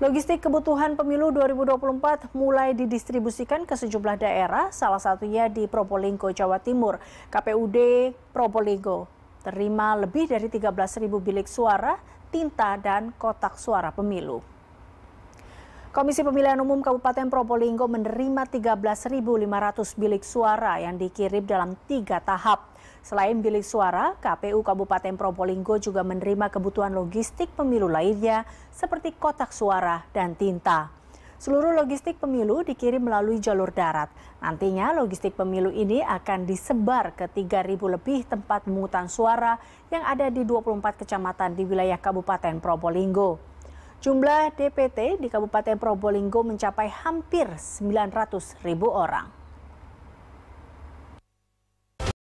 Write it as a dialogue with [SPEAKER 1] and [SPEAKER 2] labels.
[SPEAKER 1] Logistik kebutuhan pemilu 2024 mulai didistribusikan ke sejumlah daerah, salah satunya di Probolinggo, Jawa Timur. KPUD Probolinggo terima lebih dari 13.000 bilik suara, tinta, dan kotak suara pemilu. Komisi Pemilihan Umum Kabupaten Probolinggo menerima 13.500 bilik suara yang dikirim dalam tiga tahap. Selain bilik suara, KPU Kabupaten Probolinggo juga menerima kebutuhan logistik pemilu lainnya seperti kotak suara dan tinta. Seluruh logistik pemilu dikirim melalui jalur darat. Nantinya logistik pemilu ini akan disebar ke 3.000 lebih tempat pemungutan suara yang ada di 24 kecamatan di wilayah Kabupaten Probolinggo. Jumlah DPT di Kabupaten Probolinggo mencapai hampir 900 ribu orang.